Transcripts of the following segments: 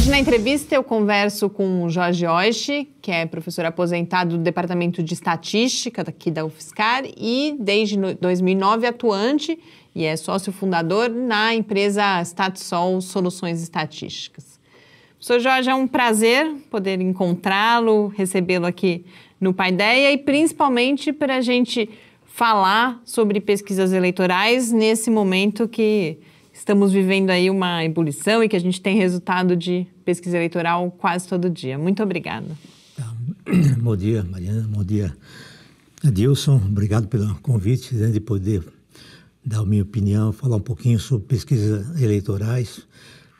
Hoje na entrevista eu converso com o Jorge Oish, que é professor aposentado do Departamento de Estatística daqui da UFSCar e desde 2009 atuante e é sócio fundador na empresa Statsol Soluções Estatísticas. Professor Jorge, é um prazer poder encontrá-lo, recebê-lo aqui no Paideia e principalmente para a gente falar sobre pesquisas eleitorais nesse momento que estamos vivendo aí uma ebulição e que a gente tem resultado de pesquisa eleitoral quase todo dia. Muito obrigada. Bom dia, Mariana. Bom dia, Adilson. Obrigado pelo convite né, de poder dar a minha opinião, falar um pouquinho sobre pesquisas eleitorais,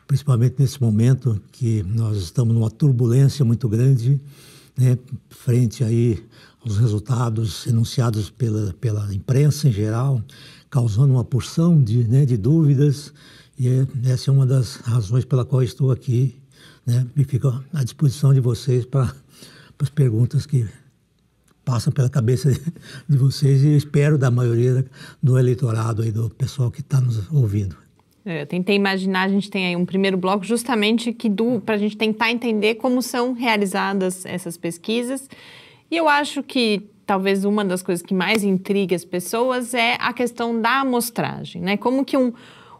principalmente nesse momento que nós estamos numa turbulência muito grande, né, frente aí os resultados enunciados pela, pela imprensa em geral, causando uma porção de, né, de dúvidas, e é, essa é uma das razões pela qual estou aqui né, e fico à disposição de vocês para as perguntas que passam pela cabeça de, de vocês e espero da maioria do eleitorado e do pessoal que está nos ouvindo. É, eu tentei imaginar, a gente tem aí um primeiro bloco justamente que para a gente tentar entender como são realizadas essas pesquisas e eu acho que talvez uma das coisas que mais intriga as pessoas é a questão da amostragem, né? Como que um,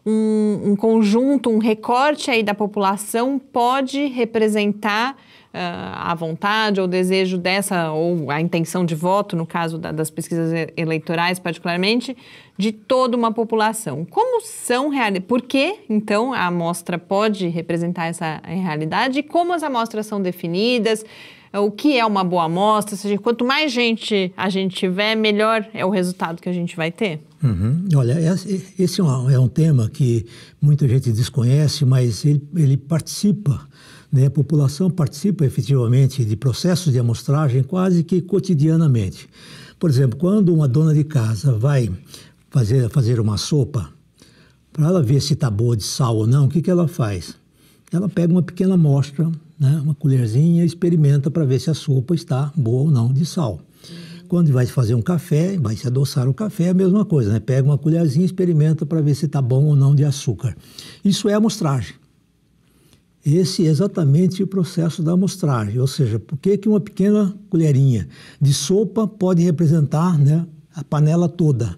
um, um conjunto, um recorte aí da população pode representar uh, a vontade ou desejo dessa, ou a intenção de voto, no caso da, das pesquisas eleitorais particularmente, de toda uma população. Como são realidades? Por que, então, a amostra pode representar essa realidade? como as amostras são definidas? É, o que é uma boa amostra, ou seja, quanto mais gente a gente tiver, melhor é o resultado que a gente vai ter? Uhum. Olha, é, é, esse é um, tema que muita gente desconhece, mas ele, ele participa né, a população participa efetivamente de processos de amostragem quase que cotidianamente. Por exemplo, quando uma dona de casa vai fazer, fazer uma sopa, para ela ver se está boa de sal ou não, o que, que ela faz? Ela pega uma pequena amostra né, uma colherzinha, experimenta para ver se a sopa está boa ou não de sal. Quando vai fazer um café, vai se adoçar o café, é a mesma coisa, né? Pega uma colherzinha, experimenta para ver se está bom ou não de açúcar. Isso é amostragem. Esse é exatamente o processo da amostragem, ou seja, por que, que uma pequena colherinha de sopa pode representar né, a panela toda?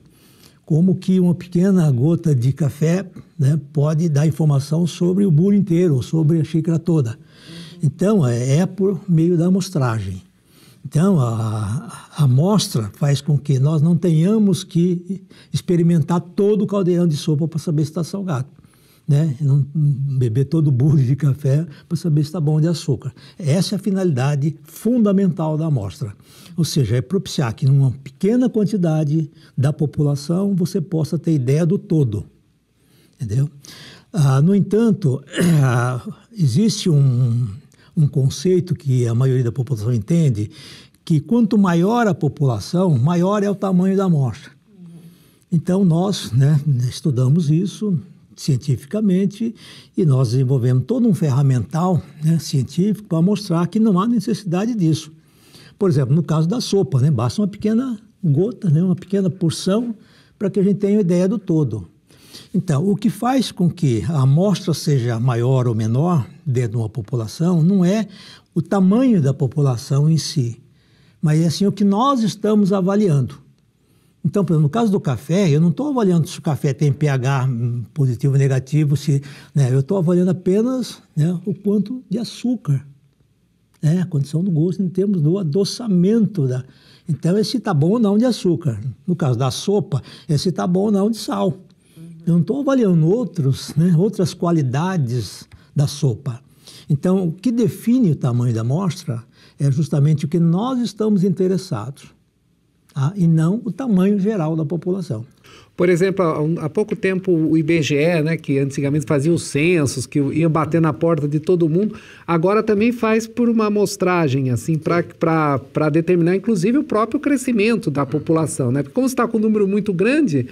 Como que uma pequena gota de café né, pode dar informação sobre o bolo inteiro, sobre a xícara toda? Então, é, é por meio da amostragem. Então, a, a amostra faz com que nós não tenhamos que experimentar todo o caldeirão de sopa para saber se está salgado. Né? Não beber todo o bule de café para saber se está bom de açúcar. Essa é a finalidade fundamental da amostra. Ou seja, é propiciar que, numa pequena quantidade da população, você possa ter ideia do todo. Entendeu? Ah, no entanto, existe um, um conceito que a maioria da população entende, que quanto maior a população, maior é o tamanho da amostra. Então, nós né, estudamos isso cientificamente e nós desenvolvemos todo um ferramental né, científico para mostrar que não há necessidade disso. Por exemplo, no caso da sopa, né, basta uma pequena gota, né, uma pequena porção, para que a gente tenha ideia do todo. Então, o que faz com que a amostra seja maior ou menor dentro de uma população não é o tamanho da população em si, mas é assim o que nós estamos avaliando. Então, por exemplo, no caso do café, eu não estou avaliando se o café tem pH positivo ou negativo, se, né, eu estou avaliando apenas né, o quanto de açúcar, né, a condição do gosto em termos do adoçamento da, então, é se está bom ou não de açúcar. No caso da sopa, é se está bom ou não de sal. Eu não estou avaliando outros, né, outras qualidades da sopa. Então, o que define o tamanho da amostra é justamente o que nós estamos interessados, tá? e não o tamanho geral da população. Por exemplo, há pouco tempo o IBGE, né, que antigamente fazia os censos, que ia bater na porta de todo mundo, agora também faz por uma amostragem, assim, para determinar, inclusive, o próprio crescimento da população. Né? Porque como está com um número muito grande,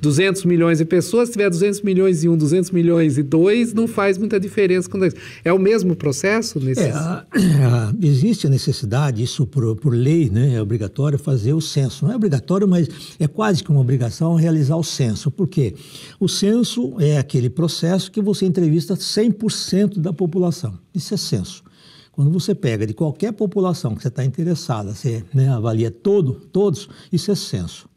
200 milhões de pessoas, se tiver 200 milhões e um, 200 milhões e dois, não faz muita diferença. Quando é, é o mesmo processo? É, a, a, existe a necessidade, isso por, por lei, né, é obrigatório fazer o censo. Não é obrigatório, mas é quase que uma obrigação realizar o censo. Por quê? O censo é aquele processo que você entrevista 100% da população. Isso é censo. Quando você pega de qualquer população que você está interessada, você né, avalia todo, todos, isso é censo.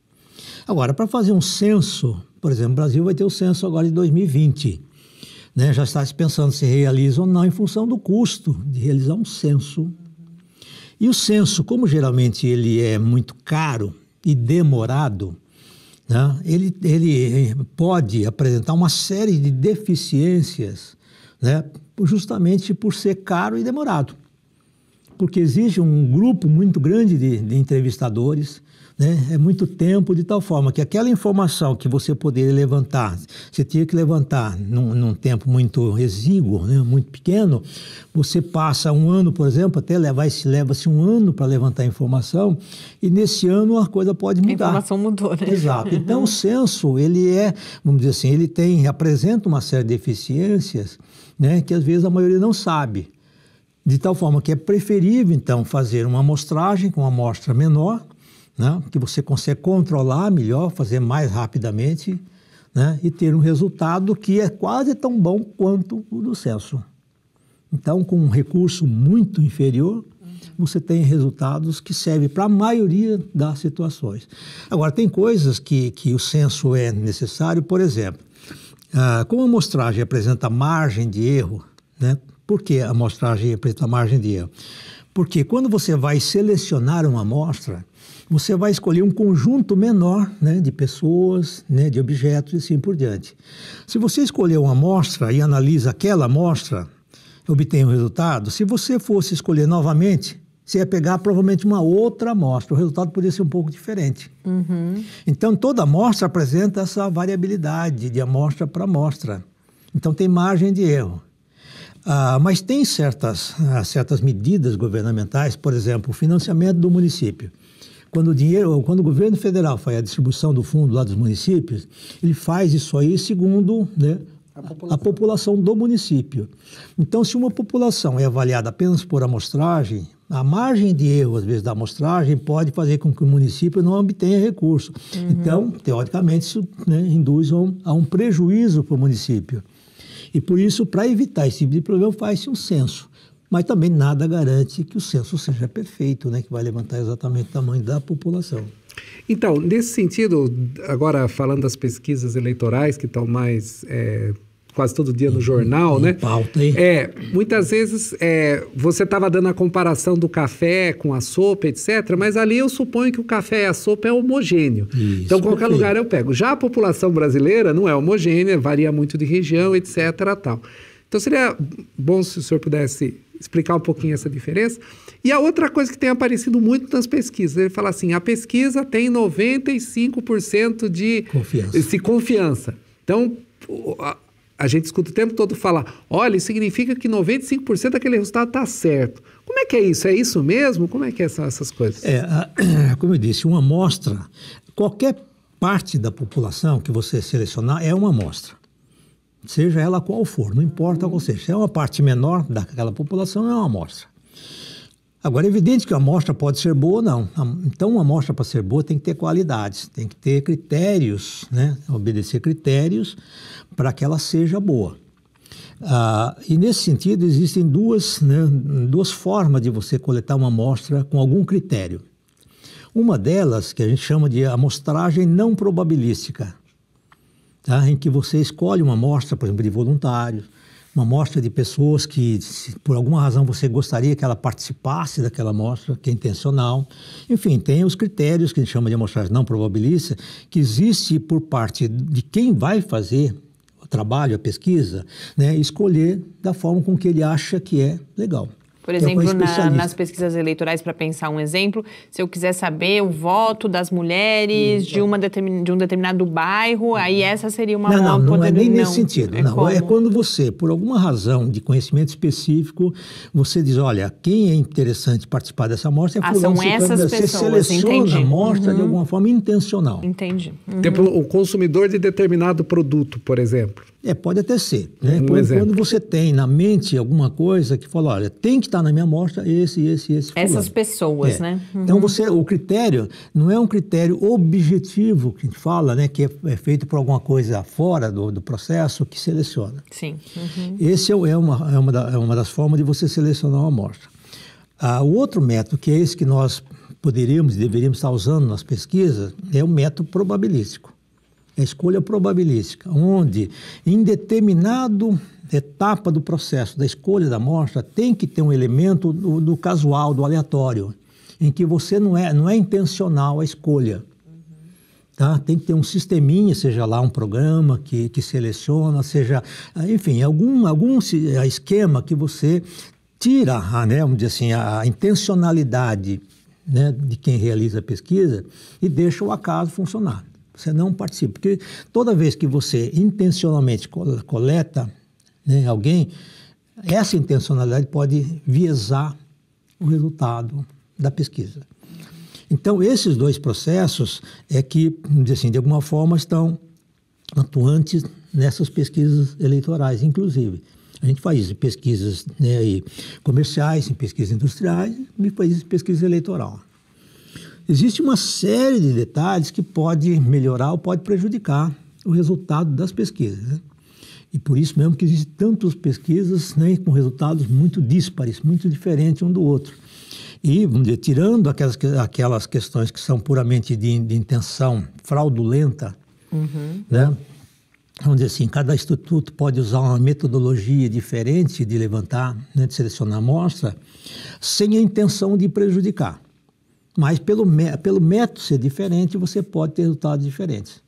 Agora, para fazer um censo, por exemplo, o Brasil vai ter o censo agora de 2020. Né? Já está se pensando se realiza ou não em função do custo de realizar um censo. E o censo, como geralmente ele é muito caro e demorado, né? ele, ele eh, pode apresentar uma série de deficiências, né? justamente por ser caro e demorado. Porque exige um grupo muito grande de, de entrevistadores, né? É muito tempo de tal forma que aquela informação que você poderia levantar, você tinha que levantar num, num tempo muito exíguo, né? Muito pequeno, você passa um ano, por exemplo, até levar se leva-se um ano para levantar a informação e nesse ano a coisa pode mudar. A informação mudou, né? Exato. Então o censo ele é, vamos dizer assim, ele tem apresenta uma série de deficiências, né? Que às vezes a maioria não sabe. De tal forma que é preferível, então, fazer uma amostragem com uma amostra menor, né? que você consegue controlar melhor, fazer mais rapidamente né? e ter um resultado que é quase tão bom quanto o do censo. Então, com um recurso muito inferior, você tem resultados que servem para a maioria das situações. Agora, tem coisas que, que o censo é necessário, por exemplo, como a amostragem apresenta margem de erro, né? por que a amostragem apresenta margem de erro? Porque quando você vai selecionar uma amostra, você vai escolher um conjunto menor né, de pessoas, né, de objetos e assim por diante. Se você escolher uma amostra e analisa aquela amostra, obtém o um resultado. Se você fosse escolher novamente, você ia pegar provavelmente uma outra amostra. O resultado poderia ser um pouco diferente. Uhum. Então, toda amostra apresenta essa variabilidade de amostra para amostra. Então, tem margem de erro. Ah, mas tem certas, ah, certas medidas governamentais, por exemplo, o financiamento do município quando o dinheiro, quando o governo federal faz a distribuição do fundo lá dos municípios, ele faz isso aí segundo né, a, população. a população do município. Então, se uma população é avaliada apenas por amostragem, a margem de erro, às vezes, da amostragem pode fazer com que o município não obtenha recurso. Uhum. Então, teoricamente, isso né, induz a um, a um prejuízo para o município. E por isso, para evitar esse tipo de problema, faz-se um censo mas também nada garante que o censo seja perfeito, né, que vai levantar exatamente o tamanho da população. Então, nesse sentido, agora falando das pesquisas eleitorais que estão mais é, quase todo dia no jornal, em né? Pauta, hein? É, muitas vezes é, você estava dando a comparação do café com a sopa, etc. Mas ali eu suponho que o café e a sopa é homogêneo. Isso, então qualquer lugar eu pego. Já a população brasileira não é homogênea, varia muito de região, etc. Tal. Então seria bom se o senhor pudesse explicar um pouquinho essa diferença. E a outra coisa que tem aparecido muito nas pesquisas, ele fala assim, a pesquisa tem 95% de confiança. Esse, confiança. Então, a, a gente escuta o tempo todo falar, olha, isso significa que 95% daquele resultado está certo. Como é que é isso? É isso mesmo? Como é que é são essas coisas? É, a, como eu disse, uma amostra, qualquer parte da população que você selecionar é uma amostra seja ela qual for, não importa qual seja. Se é uma parte menor daquela população, é uma amostra. Agora, é evidente que a amostra pode ser boa ou não. Então, uma amostra para ser boa tem que ter qualidades, tem que ter critérios, né? obedecer critérios para que ela seja boa. Ah, e nesse sentido, existem duas, né, duas formas de você coletar uma amostra com algum critério. Uma delas, que a gente chama de amostragem não probabilística, tá? em que você escolhe uma amostra, por exemplo, de voluntários, uma amostra de pessoas que, por alguma razão, você gostaria que ela participasse daquela amostra, que é intencional. Enfim, tem os critérios que a gente chama de amostragem não probabilística, que existe por parte de quem vai fazer o trabalho, a pesquisa, né? escolher da forma com que ele acha que é legal. Por exemplo, na, nas pesquisas eleitorais, para pensar um exemplo, se eu quiser saber o voto das mulheres de, uma determin, de um determinado bairro, uhum. aí essa seria uma... Não, não, não é poder... é nem não. nesse sentido. É não, é quando você, por alguma razão de conhecimento específico, você diz, olha, quem é interessante participar dessa amostra é ah, são essas você pessoas, seleciona entendi. a amostra uhum. de alguma forma intencional. Entendi. Uhum. Exemplo, o consumidor de determinado produto, por exemplo. É, pode até ser. Né? É um quando, quando, você tem na mente alguma coisa que fala, olha, tem que estar tá na minha amostra esse, esse, esse. Fulano. Essas pessoas, é. né? Então uhum. Então você, o critério não é um critério objetivo que a gente fala, né? Que é, é feito por alguma coisa fora do, do processo que seleciona. Sim. Uhum. Esse é, é, uma, é, uma da, é uma das formas de você selecionar uma amostra. Ah, o outro método, que é esse que nós poderíamos e deveríamos estar usando nas pesquisas, é o método probabilístico a é escolha probabilística, onde em determinado etapa do processo da escolha da amostra tem que ter um elemento do, do casual, do aleatório, em que você não é, não é intencional a escolha. Tá? Tem que ter um sisteminha, seja lá um programa que, que seleciona, seja, enfim, algum, algum eh, esquema que você tira, a, né, vamos dizer assim, a intencionalidade né, de quem realiza a pesquisa e deixa o acaso funcionar. Você não participa. Porque toda vez que você intencionalmente coleta né, alguém, essa intencionalidade pode viesar o resultado da pesquisa. Então, esses dois processos é que, assim, de alguma forma, estão atuantes nessas pesquisas eleitorais, inclusive. A gente faz isso em pesquisas né, comerciais, em pesquisas industriais e faz isso em pesquisa eleitoral. Existe uma série de detalhes que pode melhorar ou pode prejudicar o resultado das pesquisas. Né? E por isso mesmo que existem tantas pesquisas né, com resultados muito díspares, muito diferentes um do outro. E tirando aquelas, aquelas questões que são puramente de, de intenção fraudulenta, uhum. né? vamos dizer assim, cada instituto pode usar uma metodologia diferente de levantar, né, de selecionar amostra, sem a intenção de prejudicar mas pelo, pelo método ser diferente, você pode ter resultados diferentes.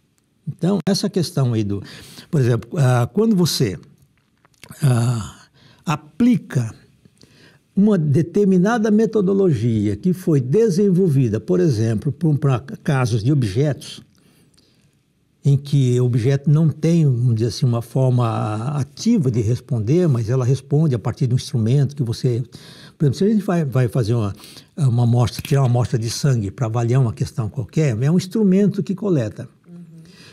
Então, essa questão aí do. Por exemplo, ah, quando você ah, aplica uma determinada metodologia que foi desenvolvida, por exemplo, para casos de objetos, em que o objeto não tem, vamos dizer assim, uma forma ativa de responder, mas ela responde a partir de um instrumento que você... Por exemplo, se a gente vai, vai fazer uma, uma amostra, tirar uma amostra de sangue para avaliar uma questão qualquer, é um instrumento que coleta. Uhum.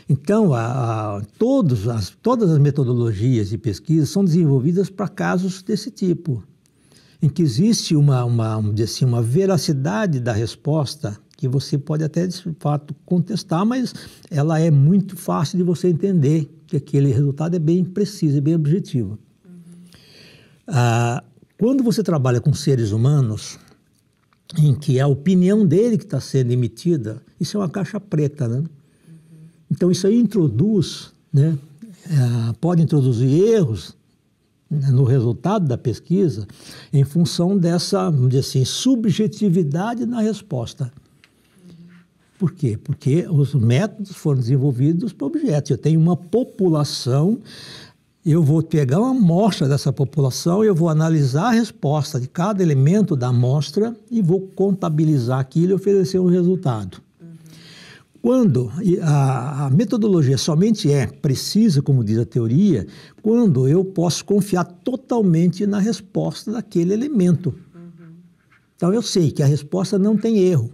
Então, a, a, todos as, todas as metodologias de pesquisa são desenvolvidas para casos desse tipo, em que existe uma, uma, assim, uma veracidade da resposta que você pode até de fato contestar, mas ela é muito fácil de você entender que aquele resultado é bem preciso, é bem objetivo. Uhum. Ah, quando você trabalha com seres humanos, em que a opinião dele que está sendo emitida, isso é uma caixa preta, né? Uhum. Então isso aí introduz, né? Ah, pode introduzir erros né, no resultado da pesquisa em função dessa, vamos dizer assim, subjetividade na resposta. Por quê? Porque os métodos foram desenvolvidos para objetos. Eu tenho uma população, eu vou pegar uma amostra dessa população, eu vou analisar a resposta de cada elemento da amostra e vou contabilizar aquilo e oferecer um resultado. Quando a, a metodologia somente é precisa, como diz a teoria, quando eu posso confiar totalmente na resposta daquele elemento. Uhum. Então eu sei que a resposta não tem erro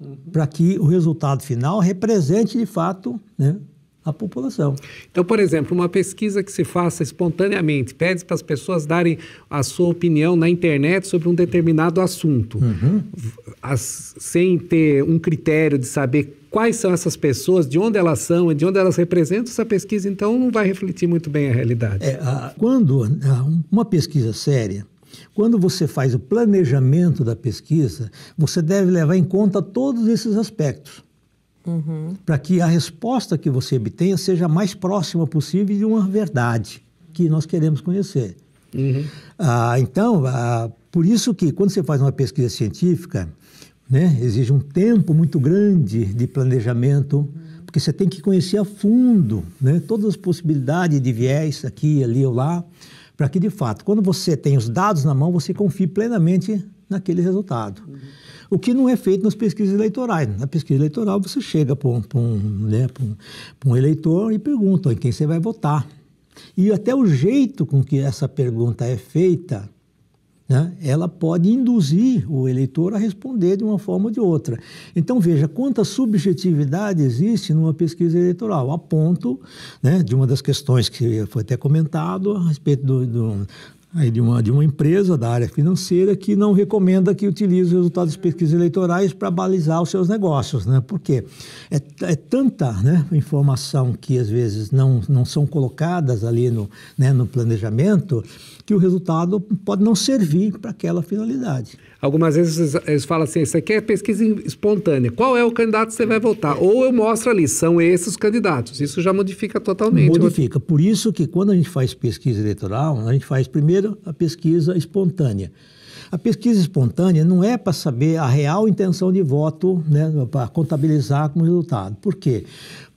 uhum. para que o resultado final represente de fato né, a população. Então, por exemplo, uma pesquisa que se faça espontaneamente, pede para as pessoas darem a sua opinião na internet sobre um determinado assunto, uhum. as, sem ter um critério de saber quais são essas pessoas, de onde elas são e de onde elas representam, essa pesquisa então não vai refletir muito bem a realidade. É, a, quando a, né, uma pesquisa séria quando você faz o planejamento da pesquisa, você deve levar em conta todos esses aspectos. Uhum. Para que a resposta que você obtenha seja a mais próxima possível de uma verdade que nós queremos conhecer. Uhum. Ah, então, ah, por isso que quando você faz uma pesquisa científica, né, exige um tempo muito grande de planejamento, uhum. porque você tem que conhecer a fundo né, todas as possibilidades de viés aqui, ali ou lá para que, de fato, quando você tem os dados na mão, você confie plenamente naquele resultado. Uhum. O que não é feito nas pesquisas eleitorais. Na pesquisa eleitoral, você chega para um, um, né, um, um, eleitor e pergunta em quem você vai votar. E até o jeito com que essa pergunta é feita né, ela pode induzir o eleitor a responder de uma forma ou de outra. Então, veja quanta subjetividade existe numa pesquisa eleitoral, a ponto né, de uma das questões que foi até comentado a respeito do, do, aí de, uma, de uma empresa da área financeira que não recomenda que utilize os resultados de pesquisas eleitorais para balizar os seus negócios, né? Porque é, é tanta né, informação que às vezes não, não são colocadas ali no, né, no planejamento que o resultado pode não servir para aquela finalidade. Algumas vezes eles falam assim, isso aqui é pesquisa espontânea. Qual é o candidato que você vai votar? Ou eu mostro ali, são esses os candidatos. Isso já modifica totalmente. Modifica. Por isso que quando a gente faz pesquisa eleitoral, a gente faz primeiro Primeiro, a pesquisa espontânea. A pesquisa espontânea não é para saber a real intenção de voto, né, para contabilizar como resultado. Por quê?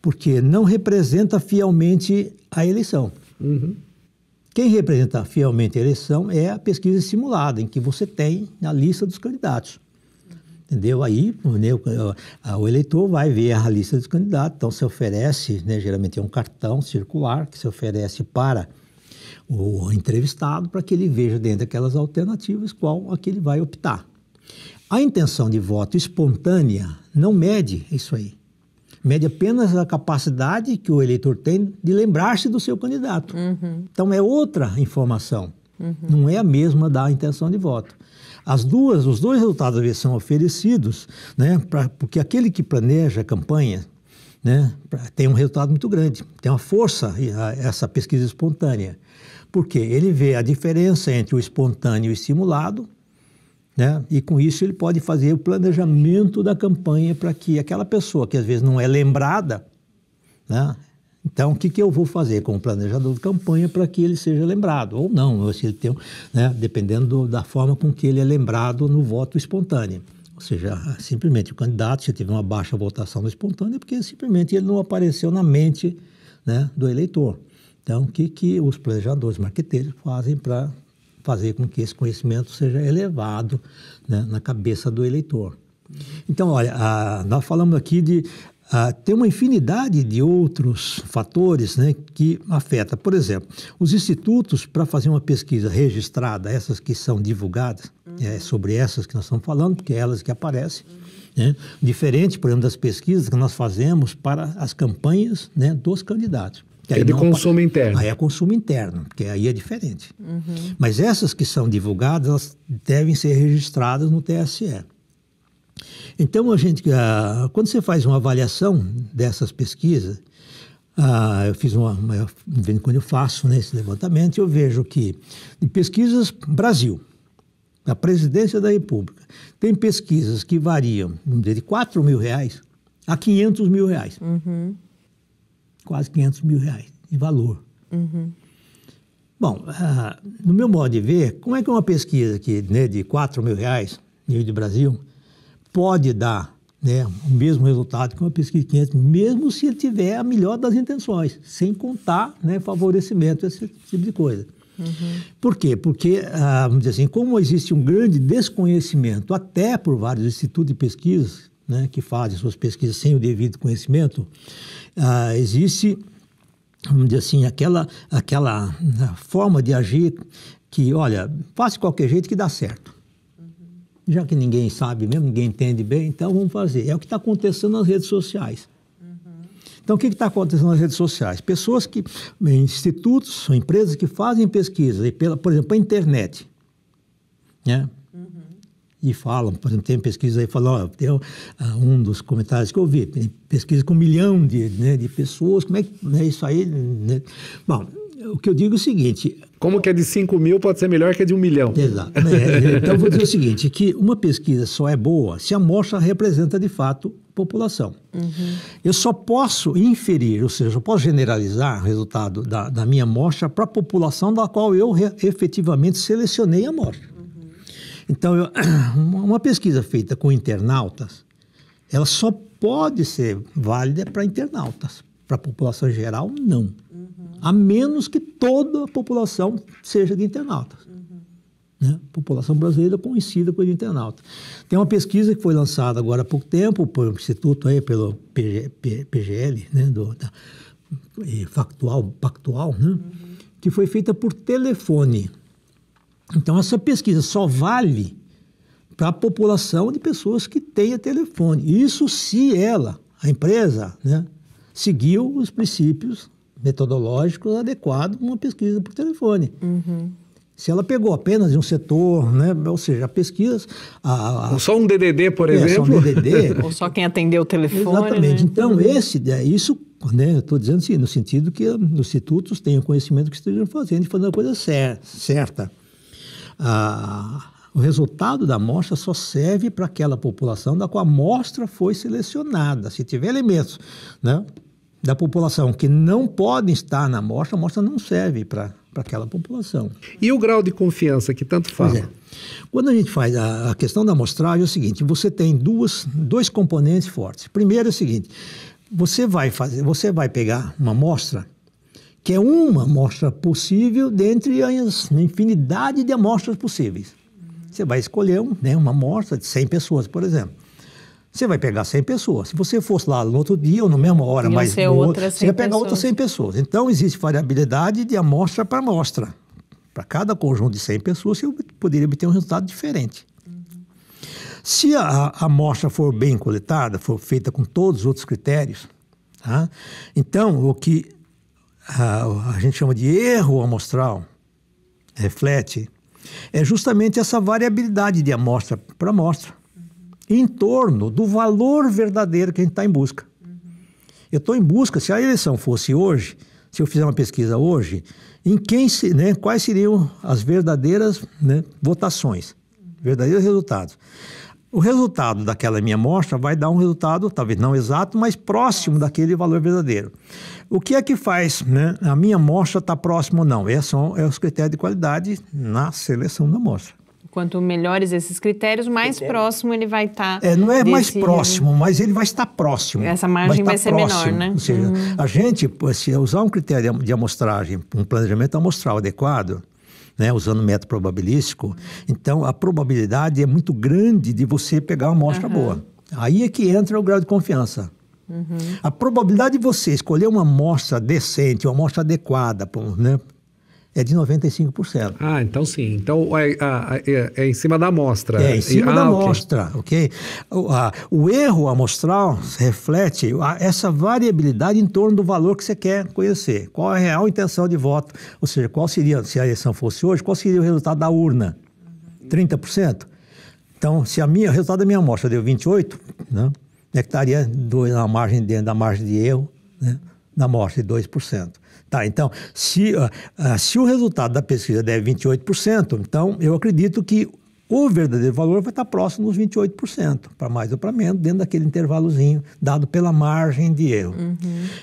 Porque não representa fielmente a eleição. Uhum. Quem representa fielmente a eleição é a pesquisa simulada, em que você tem a lista dos candidatos. Entendeu? Aí né, o, o eleitor vai ver a lista dos candidatos, então se oferece, né, geralmente é um cartão circular que se oferece para o entrevistado para que ele veja dentro daquelas alternativas qual a que ele vai optar. A intenção de voto espontânea não mede isso aí. Mede apenas a capacidade que o eleitor tem de lembrar-se do seu candidato. Uhum. Então é outra informação. Uhum. Não é a mesma da intenção de voto. As duas, os dois resultados são oferecidos, né, pra, porque aquele que planeja a campanha né, tem um resultado muito grande, tem uma força essa pesquisa espontânea, porque ele vê a diferença entre o espontâneo e o estimulado, né, e com isso ele pode fazer o planejamento da campanha para que aquela pessoa que às vezes não é lembrada, né, então, o que, que eu vou fazer como planejador de campanha para que ele seja lembrado? Ou não, ou se ele tem, né, dependendo da forma com que ele é lembrado no voto espontâneo. Ou seja, simplesmente o candidato, se teve uma baixa votação no espontâneo, é porque simplesmente ele não apareceu na mente né, do eleitor. Então, o que, que os planejadores, marqueteiros fazem para fazer com que esse conhecimento seja elevado né, na cabeça do eleitor? Então, olha, a, ah, nós falamos aqui de ah, tem uma infinidade de outros fatores né, que afeta. Por exemplo, os institutos, para fazer uma pesquisa registrada, essas que são divulgadas, uhum. é sobre essas que nós estamos falando, porque é elas que aparecem, uhum. né? diferente, por exemplo, das pesquisas que nós fazemos para as campanhas né, dos candidatos. Que é de consumo aparece. interno. Aí é consumo interno, porque aí é diferente. Uhum. Mas essas que são divulgadas, elas devem ser registradas no TSE. Então, a gente, ah, quando você faz uma avaliação dessas pesquisas, ah, eu fiz uma, uma, quando eu faço né, esse levantamento, eu vejo que de pesquisas Brasil, da presidência da República, tem pesquisas que variam de 4 mil reais a 500 mil reais. Uhum. Quase 500 mil reais de valor. Uhum. Bom, ah, no meu modo de ver, como é que uma pesquisa que, né, de 4 mil reais, nível de Brasil, pode dar né, o mesmo resultado que uma pesquisa de 500, mesmo se ele tiver a melhor das intenções, sem contar né, favorecimento, esse tipo de coisa. Uhum. Por quê? Porque, ah, vamos dizer assim, como existe um grande desconhecimento, até por vários institutos de pesquisas, né, que fazem suas pesquisas sem o devido conhecimento, ah, existe, vamos dizer assim, aquela, aquela né, forma de agir que, olha, faça de qualquer jeito que dá certo já que ninguém sabe mesmo, ninguém entende bem, então vamos fazer. É o que está acontecendo nas redes sociais. Uhum. Então, o que está acontecendo nas redes sociais? Pessoas que, institutos, empresas que fazem pesquisas, pela, por exemplo, a internet, né? Uhum. E falam, por exemplo, tem pesquisa aí, falam, ó, tem ah, um dos comentários que eu vi, pesquisa com um milhão de, né, de pessoas, como é que é isso aí? Né? Bom, o que eu digo é o seguinte. Como que é de 5 mil pode ser melhor que é de 1 um milhão. Exato. É, é então, vou dizer o seguinte, que uma pesquisa só é boa se a amostra representa, de fato, população. Uhum. Eu só posso inferir, ou seja, eu posso generalizar o resultado da, da minha amostra para a população da qual eu re, efetivamente selecionei a amostra. Uhum. Então, eu, uma pesquisa feita com internautas, ela só pode ser válida para internautas, para a população geral, não a menos que toda a população seja de internauta. Uhum. Né? População brasileira conhecida por internauta. Tem uma pesquisa que foi lançada agora há pouco tempo pelo Instituto aí, pelo PG, PGL, né? Do, da, factual, pactual, né? Uhum. que foi feita por telefone. Então, essa pesquisa só vale para a população de pessoas que tenha telefone. Isso se ela, a empresa, né, seguiu os princípios metodológico adequado para uma pesquisa por telefone. Uhum. Se ela pegou apenas um setor, né? ou seja, pesquisas. A, a... Ou só um DDD, por é, exemplo. Só um DDD. ou só quem atendeu o telefone. Exatamente. Né? Então, esse, é, isso, né? estou dizendo assim, no sentido que os institutos tenham conhecimento que estejam fazendo e fazendo a coisa cer certa. Ah, o resultado da amostra só serve para aquela população da qual a amostra foi selecionada. Se tiver elementos, né? da população que não podem estar na amostra, a amostra não serve para aquela população. E o grau de confiança que tanto fala? É. Quando a gente faz a, a, questão da amostragem, é o seguinte: você tem duas, dois componentes fortes. Primeiro é o seguinte: você vai fazer, você vai pegar uma amostra que é uma amostra possível dentre a infinidade de amostras possíveis. Você vai escolher né, uma amostra de 100 pessoas, por exemplo. Você vai pegar 100 pessoas. Se você fosse lá no outro dia ou na mesma hora, mas no outro, você ia pegar outras 100 pessoas. Então, existe variabilidade de amostra para amostra. Para cada conjunto de 100 pessoas, você poderia obter um resultado diferente. Uhum. Se a, a amostra for bem coletada, for feita com todos os outros critérios, tá? então o que a, a gente chama de erro amostral reflete é justamente essa variabilidade de amostra para amostra em torno do valor verdadeiro que a gente está em busca. Uhum. Eu estou em busca, se a eleição fosse hoje, se eu fizer uma pesquisa hoje, em quem se, né, quais seriam as verdadeiras né, votações, verdadeiros resultados. O resultado daquela minha amostra vai dar um resultado, talvez não exato, mas próximo daquele valor verdadeiro. O que é que faz né, a minha amostra estar tá próxima ou não? Esses são é os é critérios de qualidade na seleção da amostra quanto melhores esses critérios, mais Critério. próximo ele vai estar. Tá é, não é desse... mais próximo, mas ele vai estar próximo. Essa margem vai, vai ser próximo. menor, né? Ou seja, uhum. a gente, se usar um critério de amostragem, um planejamento amostral adequado, né, usando método probabilístico, então a probabilidade é muito grande de você pegar uma amostra uhum. boa. Aí é que entra o grau de confiança. Uhum. A probabilidade de você escolher uma amostra decente, uma amostra adequada, né, é de 95%. Ah, então sim. Então é, é, é em cima da amostra. É em cima ah, da amostra, ok? O, a, o, erro amostral reflete a, essa variabilidade em torno do valor que você quer conhecer. Qual a real intenção de voto? Ou seja, qual seria, se a eleição fosse hoje, qual seria o resultado da urna? 30%? Então, se a minha, o resultado da minha amostra deu 28, né? É que estaria na margem, dentro da margem de erro, né? Na amostra de 2%. Tá, então, se, uh, uh, se o resultado da pesquisa der 28%, então eu acredito que o verdadeiro valor vai estar próximo dos 28%, para mais ou para menos, dentro daquele intervalozinho dado pela margem de erro. Uhum.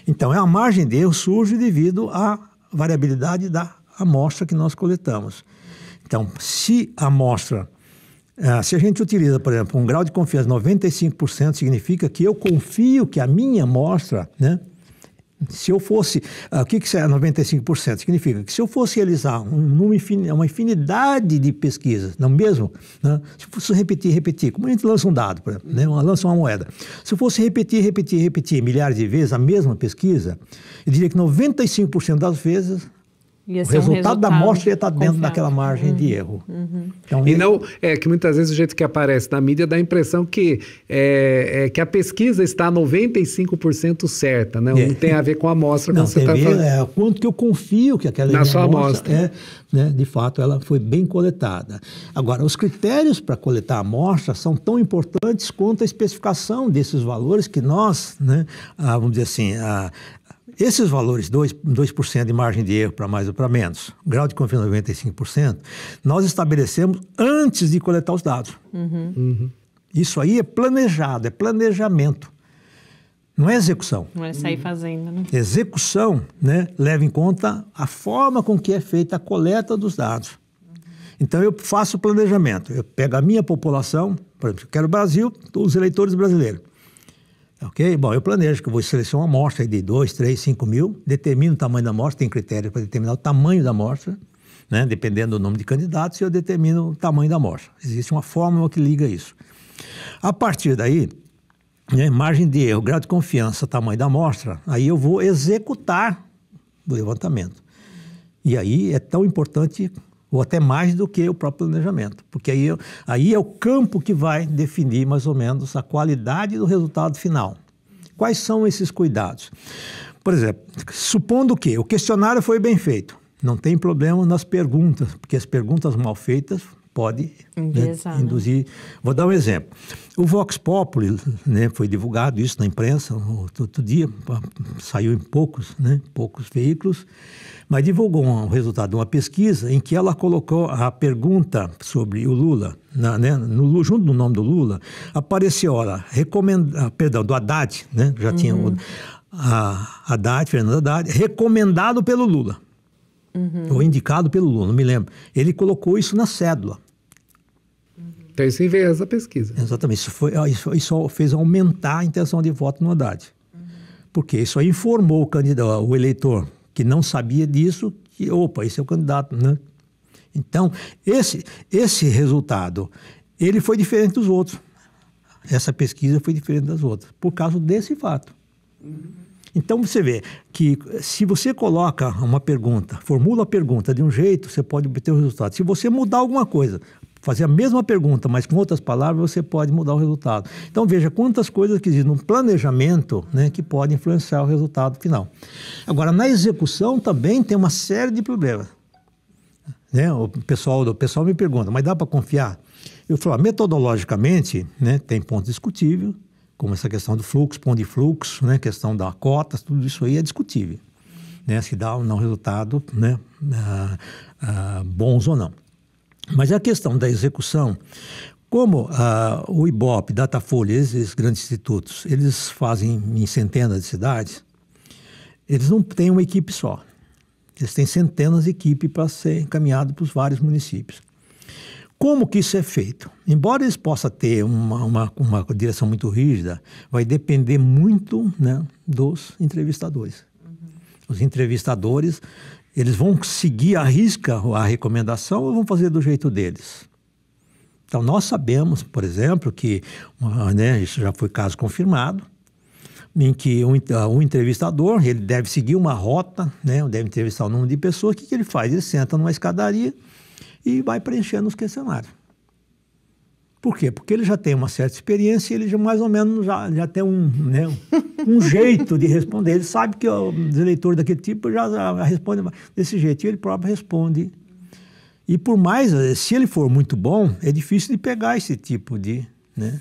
Então, é a margem de erro surge devido à variabilidade da amostra que nós coletamos. Então, se a amostra, uh, se a gente utiliza, por exemplo, um grau de confiança 95%, significa que eu confio que a minha amostra né, se eu fosse. Ah, o que, que é 95%? Significa que se eu fosse realizar uma infinidade de pesquisas, não mesmo? Né? Se eu fosse repetir, repetir, como a gente lança um dado, por exemplo, né? lança uma moeda. Se eu fosse repetir, repetir, repetir milhares de vezes a mesma pesquisa, eu diria que 95% das vezes Ia o resultado, um resultado, da amostra ia tá estar confiável. dentro daquela margem uhum. de erro. Uhum. uhum. Então, e ele... não, é que muitas vezes o jeito que aparece na mídia dá a impressão que, é, é que a pesquisa está 95% certa, né? É. Não tem a ver com a amostra. Não, você tá ver, falando... é, quanto que eu confio que aquela na sua amostra, amostra. É, né, de fato, ela foi bem coletada. Agora, os critérios para coletar a amostra são tão importantes quanto a especificação desses valores que nós, né, ah, vamos dizer assim, a, esses valores, 2%, 2 de margem de erro para mais ou para menos, grau de confiança 95%, nós estabelecemos antes de coletar os dados. Uhum. Uhum. Isso aí é planejado, é planejamento. Não é execução. Não é sair fazendo, né? Execução né, leva em conta a forma com que é feita a coleta dos dados. Uhum. Então eu faço o planejamento. Eu pego a minha população, por exemplo, eu quero o Brasil, os eleitores brasileiros. Ok? Bom, eu planejo que vou selecionar uma amostra de 2, 3, 5 mil, determino o tamanho da amostra, tem critério para determinar o tamanho da amostra, né? dependendo do nome de candidatos, eu determino o tamanho da amostra. Existe uma fórmula que liga isso. A partir daí, né, margem de erro, grau de confiança, tamanho da amostra, aí eu vou executar o levantamento. E aí é tão importante ou até mais do que o próprio planejamento, porque aí, aí é o campo que vai definir mais ou menos a qualidade do resultado final. Quais são esses cuidados? Por exemplo, supondo que o questionário foi bem feito, não tem problema nas perguntas, porque as perguntas mal feitas pode né, né, induzir. Vou dar um exemplo. O Vox Populi, né, foi divulgado isso na imprensa outro dia, saiu em poucos, né, poucos veículos, mas divulgou um resultado de uma pesquisa em que ela colocou a pergunta sobre o Lula, na, né, no, junto do nome do Lula, apareceu, olha, recomenda, ah, perdão, do Haddad, né, já uhum. tinha o, a Haddad, Fernando Haddad, recomendado pelo Lula uhum. ou indicado pelo Lula, não me lembro. Ele colocou isso na cédula. Então isso veio essa pesquisa. Exatamente. Isso, foi, isso, isso fez aumentar a intenção de voto no Haddad. Uhum. Porque isso aí informou o, candidato, o eleitor que não sabia disso, que, opa, esse é o candidato, né? Então, esse, esse resultado, ele foi diferente dos outros. Essa pesquisa foi diferente das outras, por causa desse fato. Uhum. Então você vê que se você coloca uma pergunta, formula a pergunta de um jeito, você pode obter o resultado. Se você mudar alguma coisa, fazer a mesma pergunta, mas com outras palavras, você pode mudar o resultado. Então veja quantas coisas que existem no planejamento né, que podem influenciar o resultado final. Agora, na execução também tem uma série de problemas. Né? O, pessoal, o pessoal me pergunta, mas dá para confiar? Eu falo, ah, metodologicamente, né, tem ponto discutível, como essa questão do fluxo, ponto de fluxo, né, questão da cotas, tudo isso aí é discutível, né, se dá ou não resultado, né, ah, ah, bons ou não. Mas a questão da execução, como ah, o IBOP, Datafolha, esses grandes institutos, eles fazem em centenas de cidades, eles não têm uma equipe só. Eles têm centenas de equipes para ser encaminhado para os vários municípios. Como que isso é feito? Embora isso possa ter uma, uma, uma direção muito rígida, vai depender muito né, dos entrevistadores. Uhum. Os entrevistadores, eles vão seguir a risca a recomendação ou vão fazer do jeito deles? Então, nós sabemos, por exemplo, que né, isso já foi caso confirmado, em que o, entrevistador ele deve seguir uma rota, né, deve entrevistar um número de pessoas. O que, que ele faz? Ele senta numa escadaria e vai preenchendo os questionários. Por quê? Porque ele já tem uma certa experiência, ele já mais ou menos já, já tem um, né, um jeito de responder. Ele sabe que o eleitor daquele tipo já, já responde desse jeito, e ele próprio responde. E por mais, se ele for muito bom, é difícil de pegar esse tipo de, né,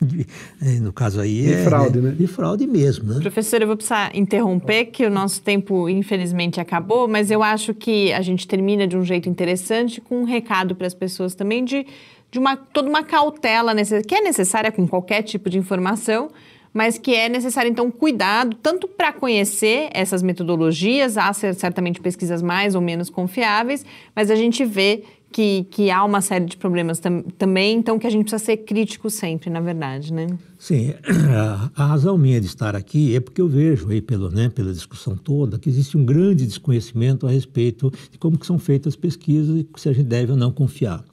de, eh, no caso aí de é, né, fraude, né? De fraude mesmo, né? Professor, eu vou precisar interromper que o nosso tempo infelizmente acabou, mas eu acho que a gente termina de um jeito interessante com um recado para as pessoas também de, de uma toda uma cautela necess... que é necessária com qualquer tipo de informação, mas que é necessário, então, cuidado, tanto para conhecer essas metodologias, há certamente pesquisas mais ou menos confiáveis, mas a gente vê que, que há uma série de problemas tam, também, então que a gente precisa ser crítico sempre, na verdade, né? Sim, a, razão minha de estar aqui é porque eu vejo aí pelo, né, pela discussão toda que existe um grande desconhecimento a respeito de como que são feitas as pesquisas e se a gente deve ou não confiar.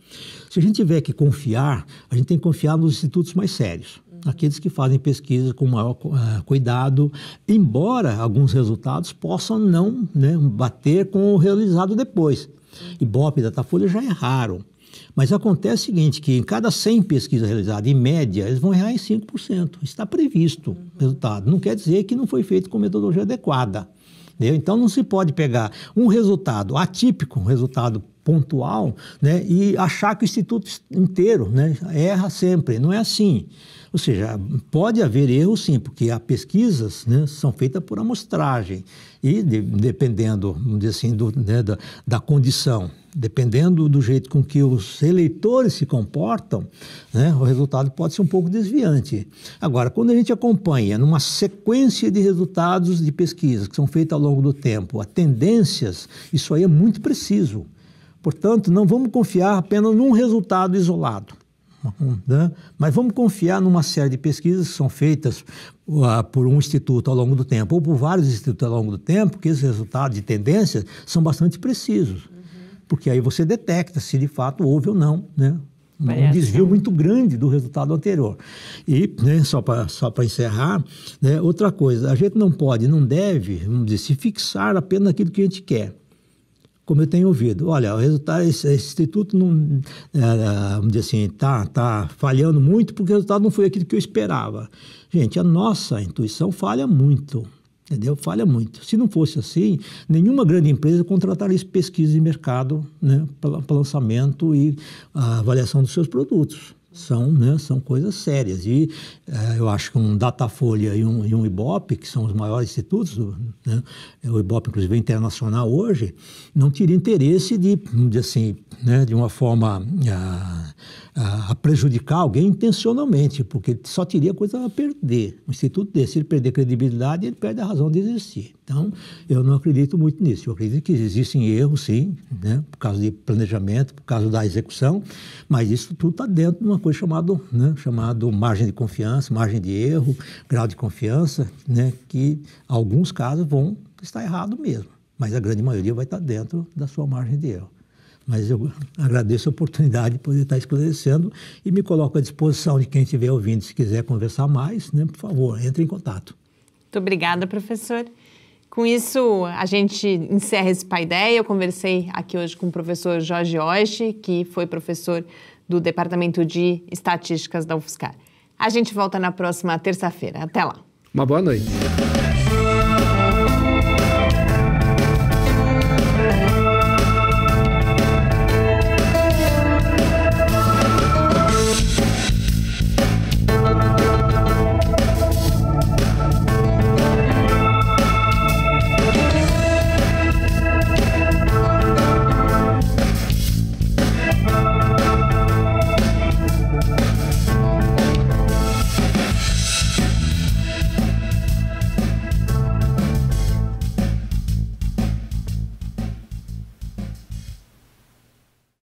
Se a gente tiver que confiar, a gente tem que confiar nos institutos mais sérios aqueles que fazem pesquisa com maior uh, cuidado, embora alguns resultados possam não né, bater com o realizado depois. Ibope e Datafolha já erraram. Mas acontece o seguinte, que em cada 100 pesquisas realizadas, em média, eles vão errar em 5%. Está previsto o resultado. Não quer dizer que não foi feito com metodologia adequada. Entendeu? Então, não se pode pegar um resultado atípico, um resultado pontual, né, e achar que o instituto inteiro, né, erra sempre. Não é assim. Ou seja, pode haver erro sim, porque há pesquisas né, são feitas por amostragem e de, dependendo assim, do, né, da, da condição, dependendo do jeito com que os eleitores se comportam, né, o resultado pode ser um pouco desviante. Agora, quando a gente acompanha numa sequência de resultados de pesquisas que são feitas ao longo do tempo, a tendências, isso aí é muito preciso. Portanto, não vamos confiar apenas num resultado isolado, né? mas vamos confiar numa série de pesquisas que são feitas uh, por um instituto ao longo do tempo, ou por vários institutos ao longo do tempo, que esses resultados de tendências são bastante precisos. Uhum. Porque aí você detecta se de fato houve ou não né? um desvio né? muito grande do resultado anterior. E, né, só para só encerrar, né, outra coisa, a gente não pode, não deve, vamos dizer, se fixar apenas naquilo que a gente quer como eu tenho ouvido. Olha, o resultado, esse, esse instituto não, é, é, vamos dizer assim, tá, tá falhando muito porque o resultado não foi aquilo que eu esperava. Gente, a nossa intuição falha muito. Entendeu? Falha muito. Se não fosse assim, nenhuma grande empresa contrataria pesquisa de mercado né, para lançamento e ah, avaliação dos seus produtos. São, né, são coisas sérias. E é, eu acho que um Datafolha e um, e um Ibope, que são os maiores institutos, né, é, o Ibope, inclusive, é internacional hoje, não teria interesse de, de assim, né, de uma forma. Ah, a, prejudicar alguém intencionalmente, porque ele só teria coisa a perder. O instituto desse, se ele perder credibilidade, ele perde a razão de existir. Então, eu não acredito muito nisso. Eu acredito que existem erros, sim, né, por causa de planejamento, por causa da execução, mas isso tudo está dentro de uma coisa chamada né, chamado margem de confiança, margem de erro, grau de confiança, né, que alguns casos vão estar errado mesmo, mas a grande maioria vai estar tá dentro da sua margem de erro. Mas eu agradeço a oportunidade de poder estar esclarecendo e me coloco à disposição de quem estiver ouvindo. Se quiser conversar mais, né, por favor, entre em contato. Muito obrigada, professor. Com isso, a gente encerra esse Pai Ideia. Eu conversei aqui hoje com o professor Jorge Oeste, que foi professor do Departamento de Estatísticas da UFSCar. A gente volta na próxima terça-feira. Até lá. Uma boa noite.